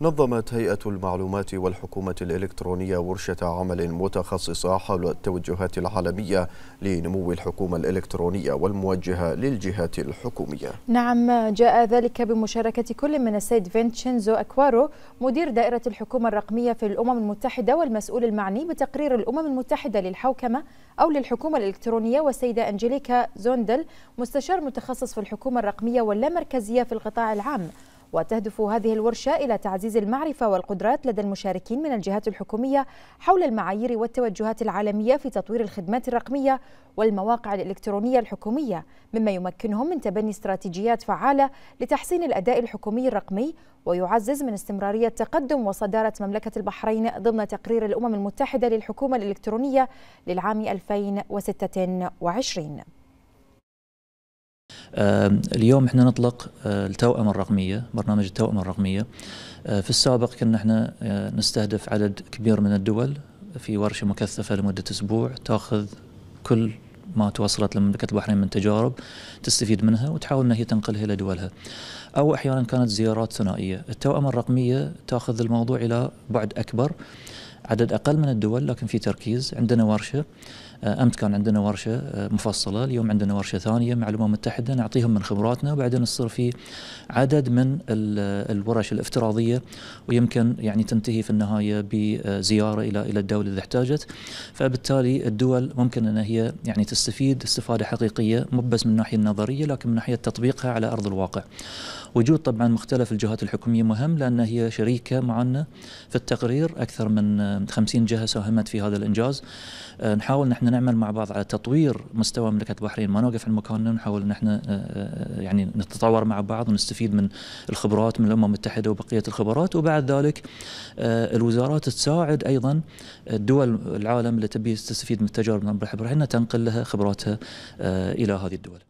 نظمت هيئة المعلومات والحكومة الإلكترونية ورشة عمل متخصصة حول التوجهات العالمية لنمو الحكومة الإلكترونية والموجهة للجهات الحكومية نعم جاء ذلك بمشاركة كل من السيد فينشينزو أكوارو مدير دائرة الحكومة الرقمية في الأمم المتحدة والمسؤول المعني بتقرير الأمم المتحدة للحوكمة أو للحكومة الإلكترونية والسيدة أنجليكا زوندل مستشار متخصص في الحكومة الرقمية واللامركزية في القطاع العام وتهدف هذه الورشة إلى تعزيز المعرفة والقدرات لدى المشاركين من الجهات الحكومية حول المعايير والتوجهات العالمية في تطوير الخدمات الرقمية والمواقع الإلكترونية الحكومية مما يمكنهم من تبني استراتيجيات فعالة لتحسين الأداء الحكومي الرقمي ويعزز من استمرارية تقدم وصدارة مملكة البحرين ضمن تقرير الأمم المتحدة للحكومة الإلكترونية للعام 2026 اليوم احنا نطلق آه، التوأمة الرقمية برنامج التوأمة الرقمية آه، في السابق كنا احنا آه، نستهدف عدد كبير من الدول في ورشة مكثفة لمدة أسبوع تأخذ كل ما توصلت لمملكة البحرين من تجارب تستفيد منها وتحاول أنها هي تنقلها إلى دولها أو أحيانا كانت زيارات ثنائية التوأمة الرقمية تأخذ الموضوع إلى بعد أكبر عدد أقل من الدول لكن في تركيز عندنا ورشة آه، أمس كان عندنا ورشة آه، مفصلة اليوم عندنا ورشة ثانية مع الأمم المتحدة نعطيهم من خبراتنا وبعدين تصير في عدد من الورش الافتراضية ويمكن يعني تنتهي في النهاية بزيارة إلى إلى الدولة إذا احتاجت فبالتالي الدول ممكن أن هي يعني تستفيد استفادة حقيقية مو بس من الناحية النظرية لكن من ناحية تطبيقها على أرض الواقع وجود طبعا مختلف الجهات الحكومية مهم لأن هي شريكة معنا في التقرير أكثر من آه، 50 جهه ساهمت في هذا الانجاز آه، نحاول نحن نعمل مع بعض على تطوير مستوى مملكه البحرين ما نوقف عن مكاننا نحاول نحن آه، آه، يعني نتطور مع بعض ونستفيد من الخبرات من الامم المتحده وبقيه الخبرات وبعد ذلك الوزارات تساعد ايضا دول العالم اللي تبي تستفيد من التجارب من البحرين تنقل لها خبراتها الى هذه الدول